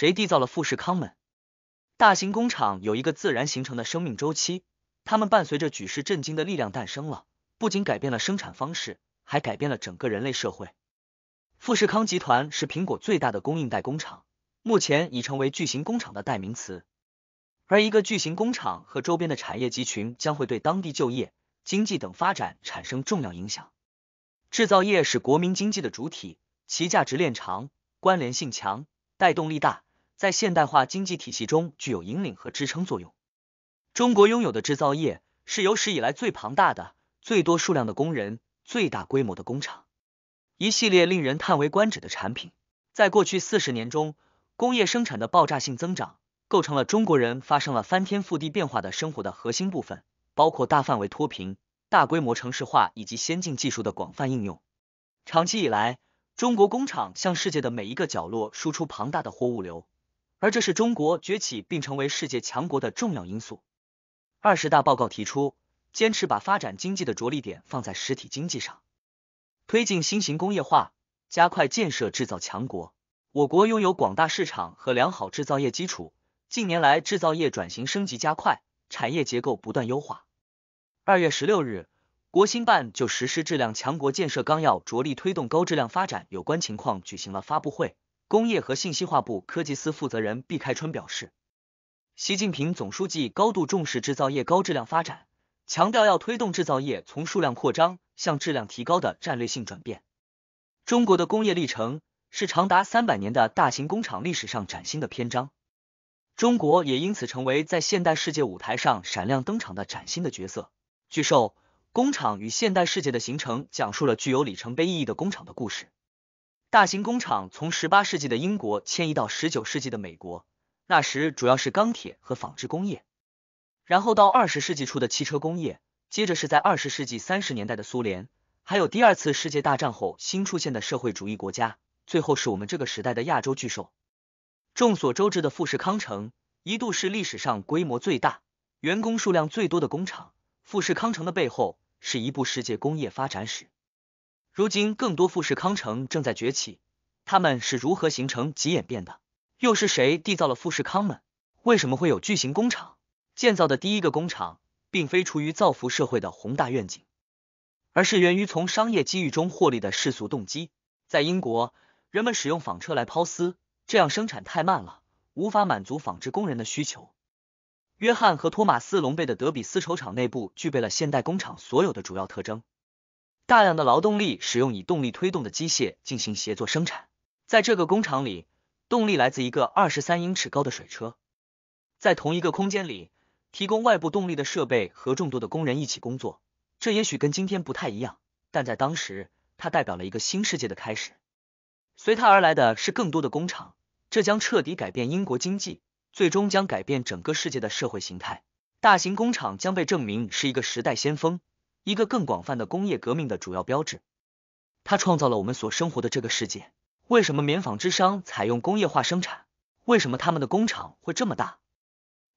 谁缔造了富士康们？大型工厂有一个自然形成的生命周期，它们伴随着举世震惊的力量诞生了，不仅改变了生产方式，还改变了整个人类社会。富士康集团是苹果最大的供应代工厂，目前已成为巨型工厂的代名词。而一个巨型工厂和周边的产业集群将会对当地就业、经济等发展产生重要影响。制造业是国民经济的主体，其价值链长、关联性强、带动力大。在现代化经济体系中具有引领和支撑作用。中国拥有的制造业是有史以来最庞大的、最多数量的工人、最大规模的工厂，一系列令人叹为观止的产品。在过去四十年中，工业生产的爆炸性增长构成了中国人发生了翻天覆地变化的生活的核心部分，包括大范围脱贫、大规模城市化以及先进技术的广泛应用。长期以来，中国工厂向世界的每一个角落输出庞大的货物流。而这是中国崛起并成为世界强国的重要因素。二十大报告提出，坚持把发展经济的着力点放在实体经济上，推进新型工业化，加快建设制造强国。我国拥有广大市场和良好制造业基础，近年来制造业转型升级加快，产业结构不断优化。二月十六日，国新办就实施质量强国建设纲要，着力推动高质量发展有关情况举行了发布会。工业和信息化部科技司负责人毕开春表示，习近平总书记高度重视制造业高质量发展，强调要推动制造业从数量扩张向质量提高的战略性转变。中国的工业历程是长达三百年的大型工厂历史上崭新的篇章，中国也因此成为在现代世界舞台上闪亮登场的崭新的角色。据受《工厂与现代世界的形成》讲述了具有里程碑意义的工厂的故事。大型工厂从十八世纪的英国迁移到十九世纪的美国，那时主要是钢铁和纺织工业，然后到二十世纪初的汽车工业，接着是在二十世纪三十年代的苏联，还有第二次世界大战后新出现的社会主义国家，最后是我们这个时代的亚洲巨兽。众所周知的富士康城，一度是历史上规模最大、员工数量最多的工厂。富士康城的背后，是一部世界工业发展史。如今，更多富士康城正在崛起。他们是如何形成及演变的？又是谁缔造了富士康们？为什么会有巨型工厂？建造的第一个工厂，并非出于造福社会的宏大愿景，而是源于从商业机遇中获利的世俗动机。在英国，人们使用纺车来抛丝，这样生产太慢了，无法满足纺织工人的需求。约翰和托马斯·隆贝的德比丝绸厂内部具备了现代工厂所有的主要特征。大量的劳动力使用以动力推动的机械进行协作生产，在这个工厂里，动力来自一个二十三英尺高的水车。在同一个空间里，提供外部动力的设备和众多的工人一起工作。这也许跟今天不太一样，但在当时，它代表了一个新世界的开始。随它而来的是更多的工厂，这将彻底改变英国经济，最终将改变整个世界的社会形态。大型工厂将被证明是一个时代先锋。一个更广泛的工业革命的主要标志，它创造了我们所生活的这个世界。为什么棉纺织商采用工业化生产？为什么他们的工厂会这么大？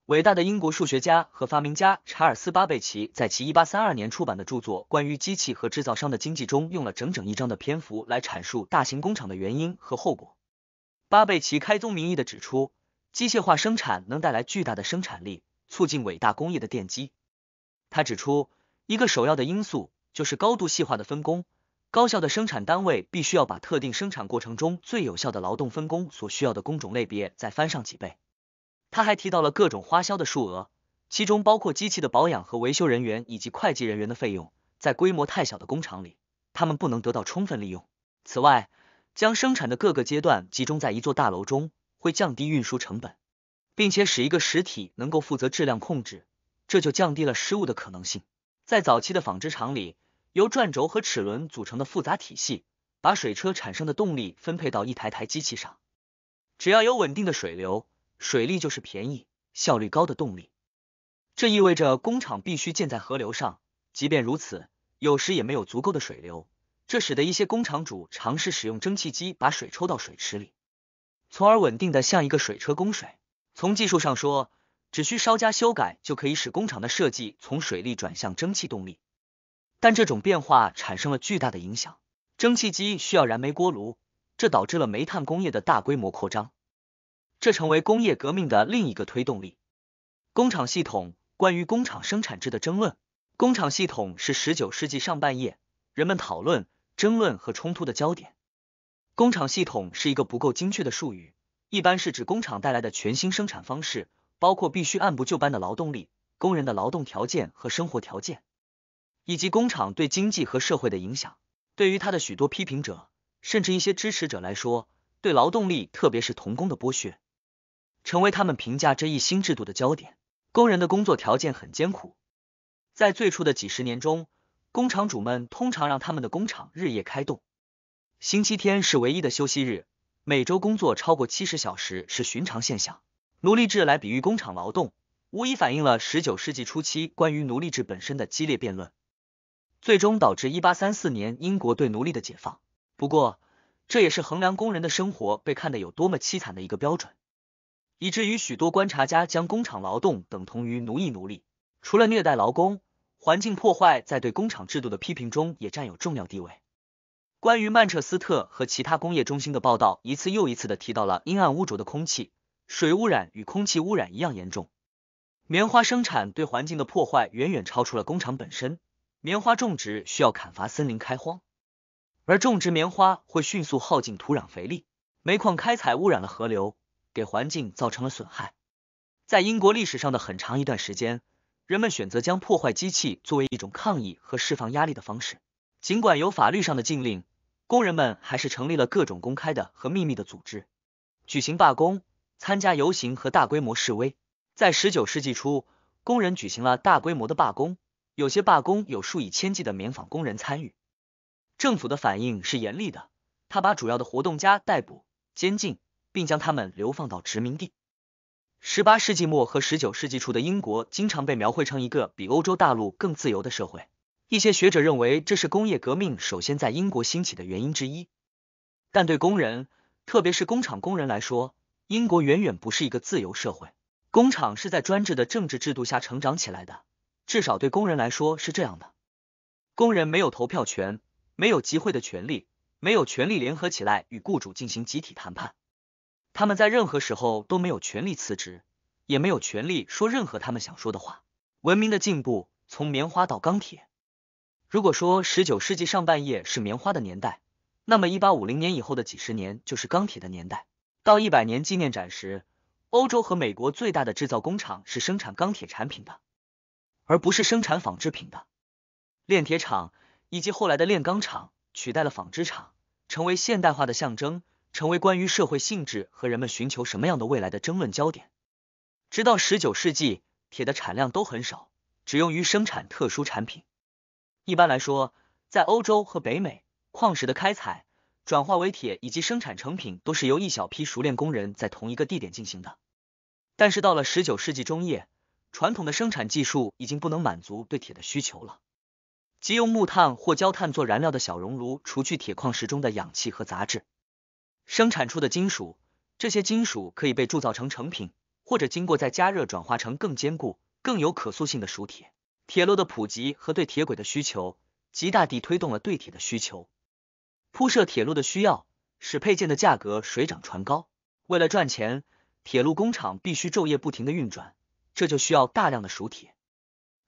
伟大的英国数学家和发明家查尔斯·巴贝奇在其一八三二年出版的著作《关于机器和制造商的经济》中，用了整整一章的篇幅来阐述大型工厂的原因和后果。巴贝奇开宗明义的指出，机械化生产能带来巨大的生产力，促进伟大工业的奠基。他指出。一个首要的因素就是高度细化的分工，高效的生产单位必须要把特定生产过程中最有效的劳动分工所需要的工种类别再翻上几倍。他还提到了各种花销的数额，其中包括机器的保养和维修人员以及会计人员的费用。在规模太小的工厂里，他们不能得到充分利用。此外，将生产的各个阶段集中在一座大楼中，会降低运输成本，并且使一个实体能够负责质量控制，这就降低了失误的可能性。在早期的纺织厂里，由转轴和齿轮组成的复杂体系，把水车产生的动力分配到一台台机器上。只要有稳定的水流，水力就是便宜、效率高的动力。这意味着工厂必须建在河流上。即便如此，有时也没有足够的水流，这使得一些工厂主尝试使用蒸汽机把水抽到水池里，从而稳定的向一个水车供水。从技术上说，只需稍加修改，就可以使工厂的设计从水力转向蒸汽动力。但这种变化产生了巨大的影响。蒸汽机需要燃煤锅炉，这导致了煤炭工业的大规模扩张。这成为工业革命的另一个推动力。工厂系统关于工厂生产制的争论，工厂系统是十九世纪上半叶人们讨论、争论和冲突的焦点。工厂系统是一个不够精确的术语，一般是指工厂带来的全新生产方式。包括必须按部就班的劳动力、工人的劳动条件和生活条件，以及工厂对经济和社会的影响。对于他的许多批评者，甚至一些支持者来说，对劳动力，特别是童工的剥削，成为他们评价这一新制度的焦点。工人的工作条件很艰苦，在最初的几十年中，工厂主们通常让他们的工厂日夜开动，星期天是唯一的休息日，每周工作超过七十小时是寻常现象。奴隶制来比喻工厂劳动，无疑反映了十九世纪初期关于奴隶制本身的激烈辩论，最终导致一八三四年英国对奴隶的解放。不过，这也是衡量工人的生活被看得有多么凄惨的一个标准，以至于许多观察家将工厂劳动等同于奴役奴隶。除了虐待劳工、环境破坏，在对工厂制度的批评中也占有重要地位。关于曼彻斯特和其他工业中心的报道，一次又一次的提到了阴暗污浊的空气。水污染与空气污染一样严重。棉花生产对环境的破坏远远超出了工厂本身。棉花种植需要砍伐森林开荒，而种植棉花会迅速耗尽土壤肥力。煤矿开采污染了河流，给环境造成了损害。在英国历史上的很长一段时间，人们选择将破坏机器作为一种抗议和释放压力的方式。尽管有法律上的禁令，工人们还是成立了各种公开的和秘密的组织，举行罢工。参加游行和大规模示威，在十九世纪初，工人举行了大规模的罢工，有些罢工有数以千计的棉纺工人参与。政府的反应是严厉的，他把主要的活动家逮捕、监禁，并将他们流放到殖民地。十八世纪末和十九世纪初的英国经常被描绘成一个比欧洲大陆更自由的社会，一些学者认为这是工业革命首先在英国兴起的原因之一。但对工人，特别是工厂工人来说，英国远远不是一个自由社会，工厂是在专制的政治制度下成长起来的，至少对工人来说是这样的。工人没有投票权，没有集会的权利，没有权利联合起来与雇主进行集体谈判。他们在任何时候都没有权利辞职，也没有权利说任何他们想说的话。文明的进步从棉花到钢铁。如果说十九世纪上半叶是棉花的年代，那么一八五零年以后的几十年就是钢铁的年代。到一百年纪念展时，欧洲和美国最大的制造工厂是生产钢铁产品的，而不是生产纺织品的。炼铁厂以及后来的炼钢厂取代了纺织厂，成为现代化的象征，成为关于社会性质和人们寻求什么样的未来的争论焦点。直到十九世纪，铁的产量都很少，只用于生产特殊产品。一般来说，在欧洲和北美，矿石的开采。转化为铁以及生产成品都是由一小批熟练工人在同一个地点进行的。但是到了十九世纪中叶，传统的生产技术已经不能满足对铁的需求了。即用木炭或焦炭做燃料的小熔炉，除去铁矿石中的氧气和杂质，生产出的金属。这些金属可以被铸造成成品，或者经过再加热转化成更坚固、更有可塑性的熟铁。铁路的普及和对铁轨的需求，极大地推动了对铁的需求。铺设铁路的需要使配件的价格水涨船高。为了赚钱，铁路工厂必须昼夜不停的运转，这就需要大量的熟铁。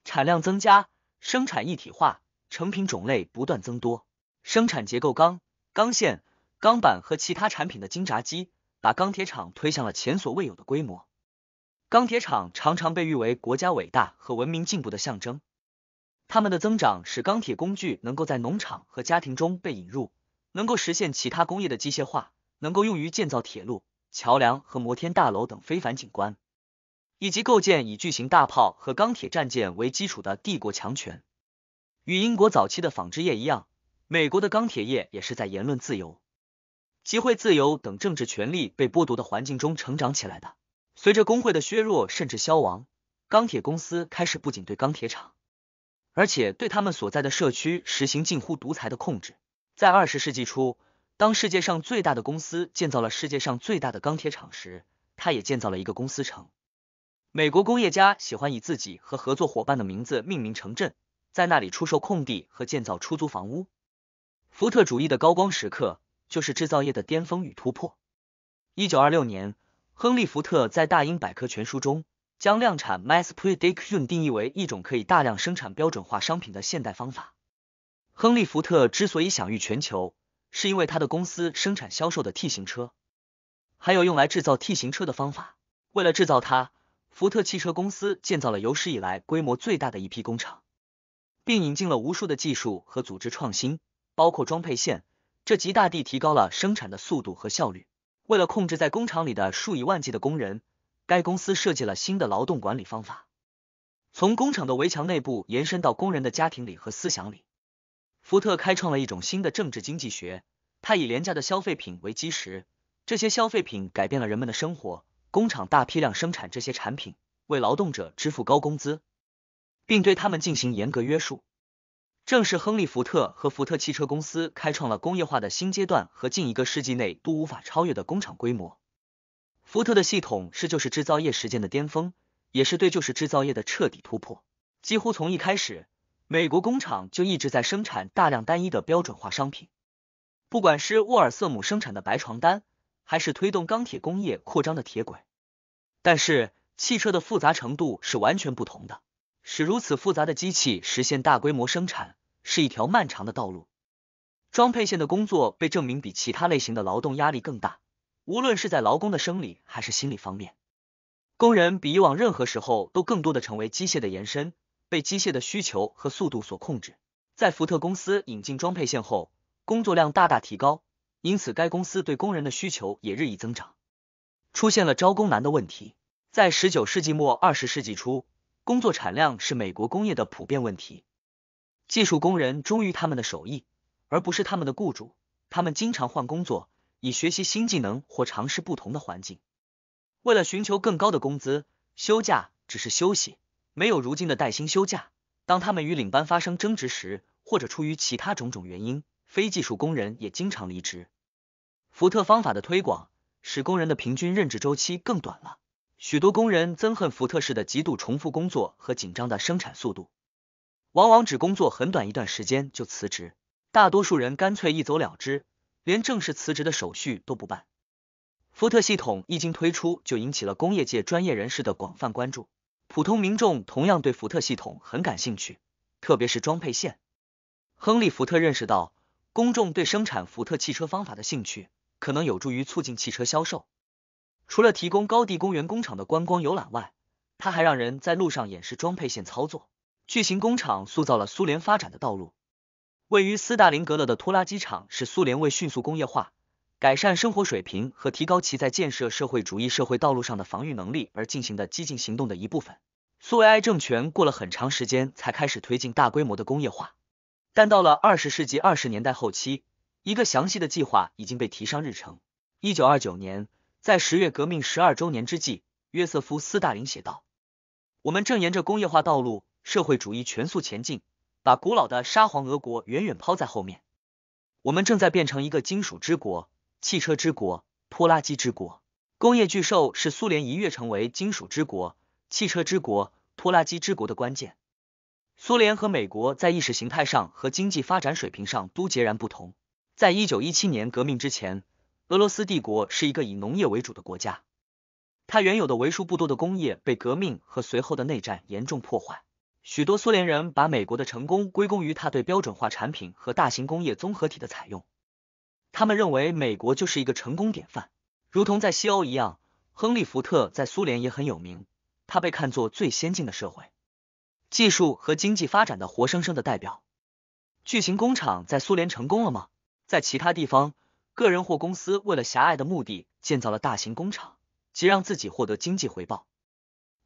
产量增加，生产一体化，成品种类不断增多，生产结构钢、钢线、钢板和其他产品的精轧机，把钢铁厂推向了前所未有的规模。钢铁厂常常被誉为国家伟大和文明进步的象征。它们的增长使钢铁工具能够在农场和家庭中被引入。能够实现其他工业的机械化，能够用于建造铁路、桥梁和摩天大楼等非凡景观，以及构建以巨型大炮和钢铁战舰为基础的帝国强权。与英国早期的纺织业一样，美国的钢铁业也是在言论自由、集会自由等政治权利被剥夺的环境中成长起来的。随着工会的削弱甚至消亡，钢铁公司开始不仅对钢铁厂，而且对他们所在的社区实行近乎独裁的控制。在二十世纪初，当世界上最大的公司建造了世界上最大的钢铁厂时，它也建造了一个公司城。美国工业家喜欢以自己和合作伙伴的名字命名城镇，在那里出售空地和建造出租房屋。福特主义的高光时刻就是制造业的巅峰与突破。一九二六年，亨利·福特在《大英百科全书》中将量产 （mass production） 定义为一种可以大量生产标准化商品的现代方法。亨利·福特之所以享誉全球，是因为他的公司生产销售的 T 型车，还有用来制造 T 型车的方法。为了制造它，福特汽车公司建造了有史以来规模最大的一批工厂，并引进了无数的技术和组织创新，包括装配线，这极大地提高了生产的速度和效率。为了控制在工厂里的数以万计的工人，该公司设计了新的劳动管理方法，从工厂的围墙内部延伸到工人的家庭里和思想里。福特开创了一种新的政治经济学，他以廉价的消费品为基石，这些消费品改变了人们的生活。工厂大批量生产这些产品，为劳动者支付高工资，并对他们进行严格约束。正是亨利·福特和福特汽车公司开创了工业化的新阶段，和近一个世纪内都无法超越的工厂规模。福特的系统是旧式制造业实践的巅峰，也是对旧式制造业的彻底突破。几乎从一开始。美国工厂就一直在生产大量单一的标准化商品，不管是沃尔瑟姆生产的白床单，还是推动钢铁工业扩张的铁轨。但是汽车的复杂程度是完全不同的，使如此复杂的机器实现大规模生产是一条漫长的道路。装配线的工作被证明比其他类型的劳动压力更大，无论是在劳工的生理还是心理方面，工人比以往任何时候都更多的成为机械的延伸。被机械的需求和速度所控制，在福特公司引进装配线后，工作量大大提高，因此该公司对工人的需求也日益增长，出现了招工难的问题。在十九世纪末二十世纪初，工作产量是美国工业的普遍问题。技术工人忠于他们的手艺，而不是他们的雇主，他们经常换工作，以学习新技能或尝试不同的环境。为了寻求更高的工资，休假只是休息。没有如今的带薪休假，当他们与领班发生争执时，或者出于其他种种原因，非技术工人也经常离职。福特方法的推广使工人的平均任职周期更短了。许多工人憎恨福特式的极度重复工作和紧张的生产速度，往往只工作很短一段时间就辞职。大多数人干脆一走了之，连正式辞职的手续都不办。福特系统一经推出，就引起了工业界专业人士的广泛关注。普通民众同样对福特系统很感兴趣，特别是装配线。亨利·福特认识到，公众对生产福特汽车方法的兴趣可能有助于促进汽车销售。除了提供高地公园工厂的观光游览外，他还让人在路上演示装配线操作。巨型工厂塑造了苏联发展的道路。位于斯大林格勒的拖拉机厂是苏联为迅速工业化。改善生活水平和提高其在建设社会主义社会道路上的防御能力而进行的激进行动的一部分。苏维埃政权过了很长时间才开始推进大规模的工业化，但到了二十世纪二十年代后期，一个详细的计划已经被提上日程。一九二九年，在十月革命十二周年之际，约瑟夫·斯大林写道：“我们正沿着工业化道路，社会主义全速前进，把古老的沙皇俄国远远抛在后面。我们正在变成一个金属之国。”汽车之国、拖拉机之国，工业巨兽是苏联一跃成为金属之国、汽车之国、拖拉机之国的关键。苏联和美国在意识形态上和经济发展水平上都截然不同。在一九一七年革命之前，俄罗斯帝国是一个以农业为主的国家，它原有的为数不多的工业被革命和随后的内战严重破坏。许多苏联人把美国的成功归功于它对标准化产品和大型工业综合体的采用。他们认为美国就是一个成功典范，如同在西欧一样。亨利·福特在苏联也很有名，他被看作最先进的社会技术和经济发展的活生生的代表。巨型工厂在苏联成功了吗？在其他地方，个人或公司为了狭隘的目的建造了大型工厂，即让自己获得经济回报。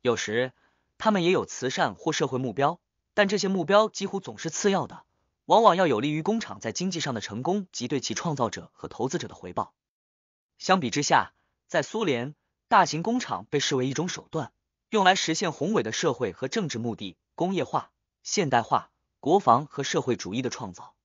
有时，他们也有慈善或社会目标，但这些目标几乎总是次要的。往往要有利于工厂在经济上的成功及对其创造者和投资者的回报。相比之下，在苏联，大型工厂被视为一种手段，用来实现宏伟的社会和政治目的：工业化、现代化、国防和社会主义的创造。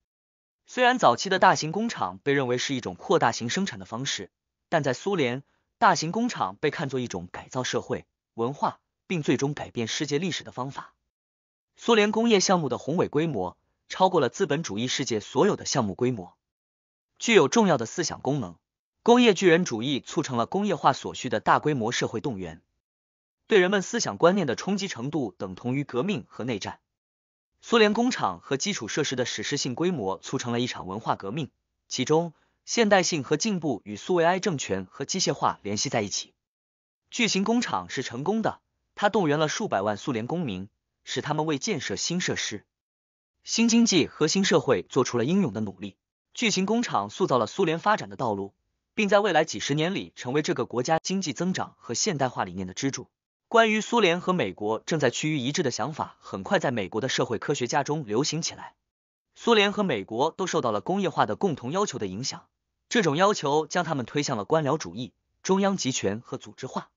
虽然早期的大型工厂被认为是一种扩大型生产的方式，但在苏联，大型工厂被看作一种改造社会文化，并最终改变世界历史的方法。苏联工业项目的宏伟规模。超过了资本主义世界所有的项目规模，具有重要的思想功能。工业巨人主义促成了工业化所需的大规模社会动员，对人们思想观念的冲击程度等同于革命和内战。苏联工厂和基础设施的史诗性规模促成了一场文化革命，其中现代性和进步与苏维埃政权和机械化联系在一起。巨型工厂是成功的，它动员了数百万苏联公民，使他们为建设新设施。新经济和新社会做出了英勇的努力。巨型工厂塑造了苏联发展的道路，并在未来几十年里成为这个国家经济增长和现代化理念的支柱。关于苏联和美国正在趋于一致的想法，很快在美国的社会科学家中流行起来。苏联和美国都受到了工业化的共同要求的影响，这种要求将他们推向了官僚主义、中央集权和组织化。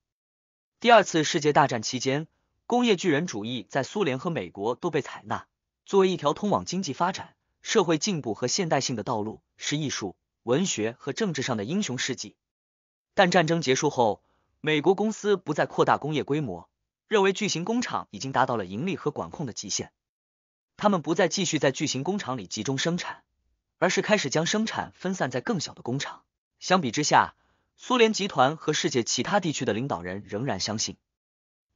第二次世界大战期间，工业巨人主义在苏联和美国都被采纳。作为一条通往经济发展、社会进步和现代性的道路，是艺术、文学和政治上的英雄事迹。但战争结束后，美国公司不再扩大工业规模，认为巨型工厂已经达到了盈利和管控的极限。他们不再继续在巨型工厂里集中生产，而是开始将生产分散在更小的工厂。相比之下，苏联集团和世界其他地区的领导人仍然相信，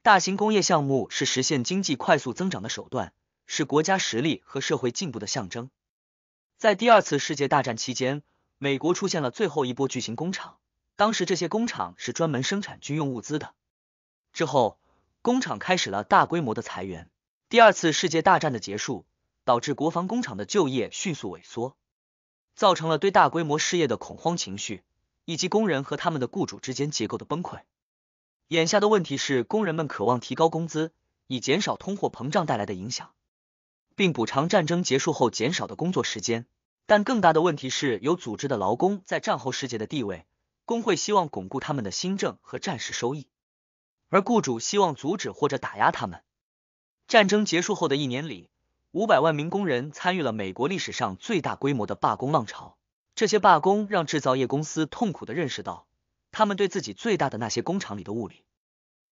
大型工业项目是实现经济快速增长的手段。是国家实力和社会进步的象征。在第二次世界大战期间，美国出现了最后一波巨型工厂。当时这些工厂是专门生产军用物资的。之后，工厂开始了大规模的裁员。第二次世界大战的结束导致国防工厂的就业迅速萎缩，造成了对大规模失业的恐慌情绪，以及工人和他们的雇主之间结构的崩溃。眼下的问题是，工人们渴望提高工资，以减少通货膨胀带来的影响。并补偿战争结束后减少的工作时间，但更大的问题是，有组织的劳工在战后世界的地位。工会希望巩固他们的新政和战时收益，而雇主希望阻止或者打压他们。战争结束后的一年里，五百万名工人参与了美国历史上最大规模的罢工浪潮。这些罢工让制造业公司痛苦的认识到，他们对自己最大的那些工厂里的物理、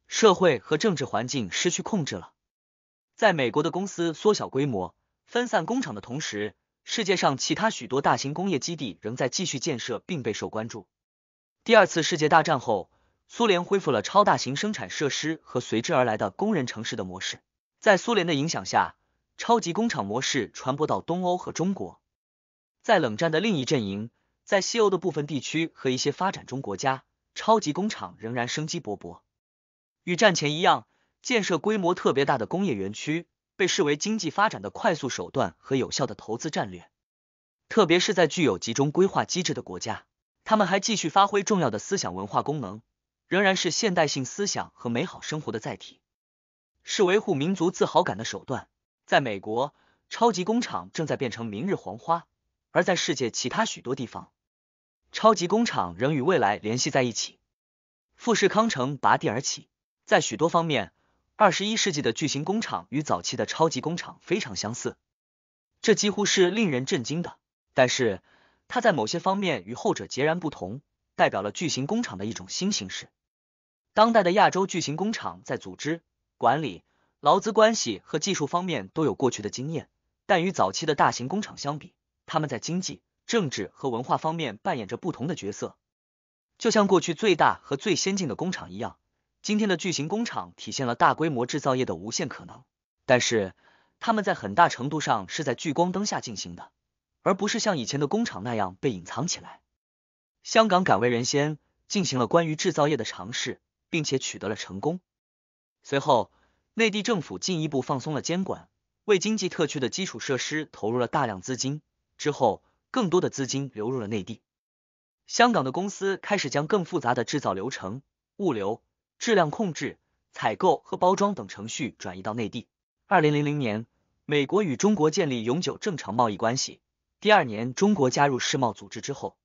社会和政治环境失去控制了。在美国的公司缩小规模、分散工厂的同时，世界上其他许多大型工业基地仍在继续建设，并备受关注。第二次世界大战后，苏联恢复了超大型生产设施和随之而来的工人城市的模式。在苏联的影响下，超级工厂模式传播到东欧和中国。在冷战的另一阵营，在西欧的部分地区和一些发展中国家，超级工厂仍然生机勃勃，与战前一样。建设规模特别大的工业园区，被视为经济发展的快速手段和有效的投资战略。特别是在具有集中规划机制的国家，他们还继续发挥重要的思想文化功能，仍然是现代性思想和美好生活的载体，是维护民族自豪感的手段。在美国，超级工厂正在变成明日黄花，而在世界其他许多地方，超级工厂仍与未来联系在一起。富士康城拔地而起，在许多方面。二十一世纪的巨型工厂与早期的超级工厂非常相似，这几乎是令人震惊的。但是，它在某些方面与后者截然不同，代表了巨型工厂的一种新形式。当代的亚洲巨型工厂在组织、管理、劳资关系和技术方面都有过去的经验，但与早期的大型工厂相比，他们在经济、政治和文化方面扮演着不同的角色，就像过去最大和最先进的工厂一样。今天的巨型工厂体现了大规模制造业的无限可能，但是它们在很大程度上是在聚光灯下进行的，而不是像以前的工厂那样被隐藏起来。香港敢为人先，进行了关于制造业的尝试，并且取得了成功。随后，内地政府进一步放松了监管，为经济特区的基础设施投入了大量资金。之后，更多的资金流入了内地。香港的公司开始将更复杂的制造流程、物流。质量控制、采购和包装等程序转移到内地。二零零零年，美国与中国建立永久正常贸易关系。第二年，中国加入世贸组织之后，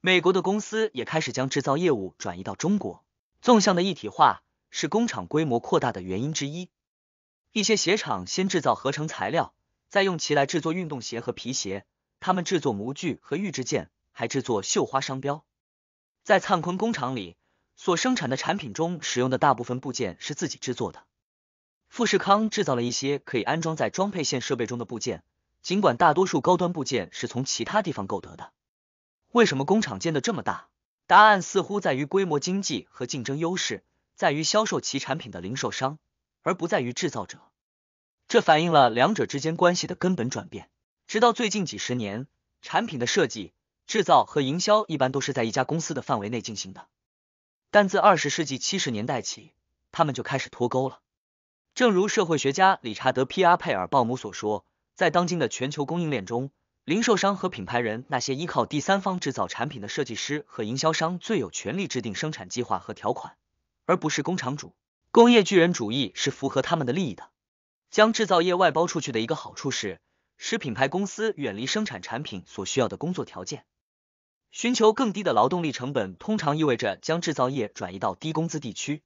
美国的公司也开始将制造业务转移到中国。纵向的一体化是工厂规模扩大的原因之一。一些鞋厂先制造合成材料，再用其来制作运动鞋和皮鞋。他们制作模具和预制件，还制作绣花商标。在灿坤工厂里。所生产的产品中使用的大部分部件是自己制作的。富士康制造了一些可以安装在装配线设备中的部件，尽管大多数高端部件是从其他地方购得的。为什么工厂建的这么大？答案似乎在于规模经济和竞争优势，在于销售其产品的零售商，而不在于制造者。这反映了两者之间关系的根本转变。直到最近几十年，产品的设计、制造和营销一般都是在一家公司的范围内进行的。但自二十世纪七十年代起，他们就开始脱钩了。正如社会学家理查德 ·P· 阿佩尔鲍姆所说，在当今的全球供应链中，零售商和品牌人那些依靠第三方制造产品的设计师和营销商最有权利制定生产计划和条款，而不是工厂主。工业巨人主义是符合他们的利益的。将制造业外包出去的一个好处是，使品牌公司远离生产产品所需要的工作条件。寻求更低的劳动力成本，通常意味着将制造业转移到低工资地区。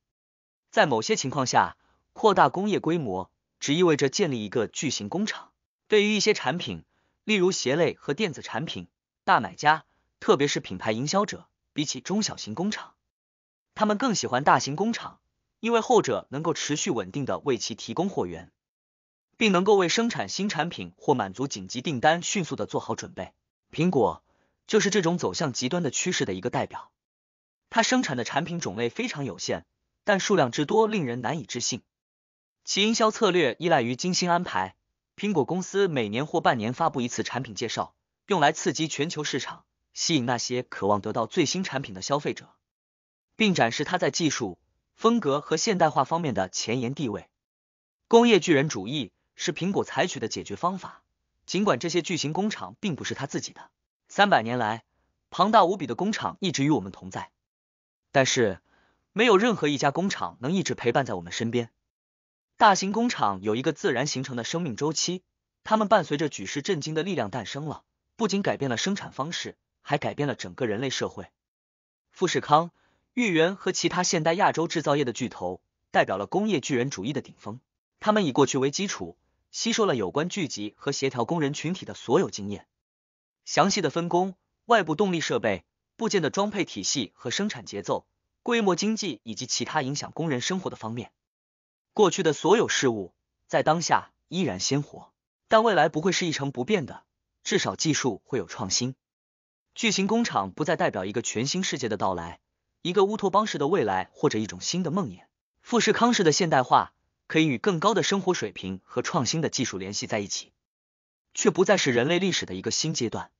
在某些情况下，扩大工业规模只意味着建立一个巨型工厂。对于一些产品，例如鞋类和电子产品，大买家，特别是品牌营销者，比起中小型工厂，他们更喜欢大型工厂，因为后者能够持续稳定的为其提供货源，并能够为生产新产品或满足紧急订单迅速的做好准备。苹果。就是这种走向极端的趋势的一个代表。它生产的产品种类非常有限，但数量之多令人难以置信。其营销策略依赖于精心安排。苹果公司每年或半年发布一次产品介绍，用来刺激全球市场，吸引那些渴望得到最新产品的消费者，并展示它在技术、风格和现代化方面的前沿地位。工业巨人主义是苹果采取的解决方法，尽管这些巨型工厂并不是他自己的。三百年来，庞大无比的工厂一直与我们同在，但是没有任何一家工厂能一直陪伴在我们身边。大型工厂有一个自然形成的生命周期，它们伴随着举世震惊的力量诞生了，不仅改变了生产方式，还改变了整个人类社会。富士康、豫园和其他现代亚洲制造业的巨头代表了工业巨人主义的顶峰，他们以过去为基础，吸收了有关聚集和协调工人群体的所有经验。详细的分工、外部动力设备部件的装配体系和生产节奏、规模经济以及其他影响工人生活的方面，过去的所有事物在当下依然鲜活，但未来不会是一成不变的，至少技术会有创新。巨型工厂不再代表一个全新世界的到来，一个乌托邦式的未来或者一种新的梦魇。富士康式的现代化可以与更高的生活水平和创新的技术联系在一起，却不再是人类历史的一个新阶段。